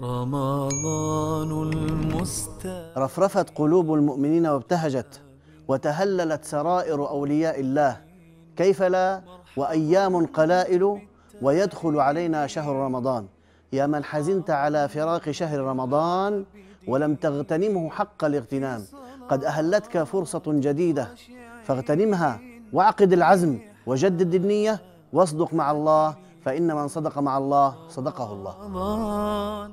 رمضان المستر رفرفت قلوب المؤمنين وابتهجت وتهللت سرائر أولياء الله كيف لا وأيام قلائل ويدخل علينا شهر رمضان يا من حزنت على فراق شهر رمضان ولم تغتنمه حق الاغتنام قد أهلتك فرصة جديدة فاغتنمها واعقد العزم وجدد النية واصدق مع الله فإن من صدق مع الله صدقه الله